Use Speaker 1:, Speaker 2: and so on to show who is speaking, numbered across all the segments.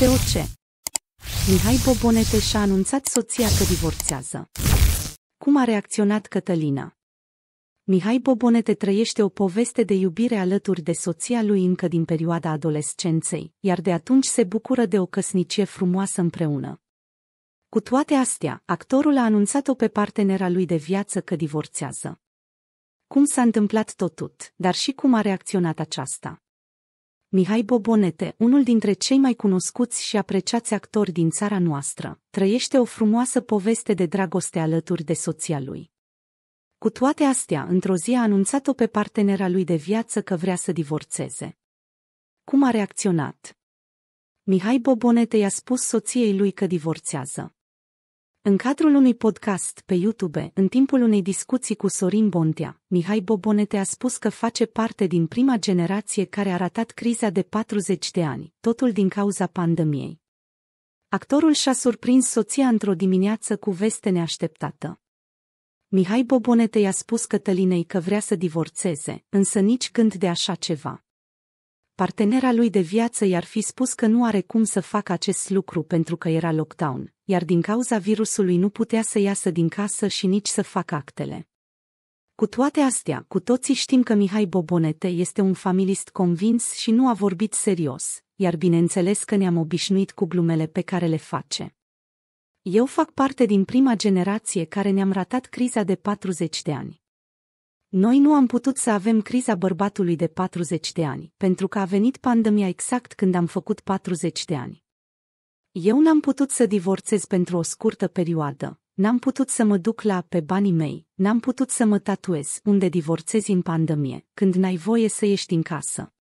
Speaker 1: SOC. Mihai Bobonete și-a anunțat soția că divorțează. Cum a reacționat Cătălina? Mihai Bobonete trăiește o poveste de iubire alături de soția lui încă din perioada adolescenței, iar de atunci se bucură de o căsnicie frumoasă împreună. Cu toate astea, actorul a anunțat-o pe partenera lui de viață că divorțează. Cum s-a întâmplat totul, dar și cum a reacționat aceasta? Mihai Bobonete, unul dintre cei mai cunoscuți și apreciați actori din țara noastră, trăiește o frumoasă poveste de dragoste alături de soția lui. Cu toate astea, într-o zi a anunțat-o pe partenera lui de viață că vrea să divorțeze. Cum a reacționat? Mihai Bobonete i-a spus soției lui că divorțează. În cadrul unui podcast pe YouTube, în timpul unei discuții cu Sorin Bontea, Mihai Bobonete a spus că face parte din prima generație care a ratat criza de 40 de ani, totul din cauza pandemiei. Actorul și-a surprins soția într-o dimineață cu veste neașteptată. Mihai Bobonete i-a spus Cătălinei că vrea să divorțeze, însă nici când de așa ceva. Partenera lui de viață i-ar fi spus că nu are cum să facă acest lucru pentru că era lockdown, iar din cauza virusului nu putea să iasă din casă și nici să facă actele. Cu toate astea, cu toții știm că Mihai Bobonete este un familist convins și nu a vorbit serios, iar bineînțeles că ne-am obișnuit cu glumele pe care le face. Eu fac parte din prima generație care ne-am ratat criza de 40 de ani. Noi nu am putut să avem criza bărbatului de 40 de ani, pentru că a venit pandemia exact când am făcut 40 de ani. Eu n-am putut să divorțez pentru o scurtă perioadă, n-am putut să mă duc la pe banii mei, n-am putut să mă tatuez unde divorțezi în pandemie, când n-ai voie să ieși din casă.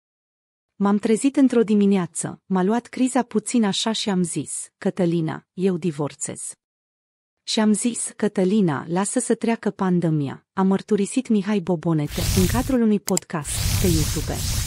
Speaker 1: M-am trezit într-o dimineață, m-a luat criza puțin așa și am zis, Cătălina, eu divorțez. Și am zis, Cătălina, lasă să treacă pandemia, a mărturisit Mihai Bobonete în cadrul unui podcast pe YouTube.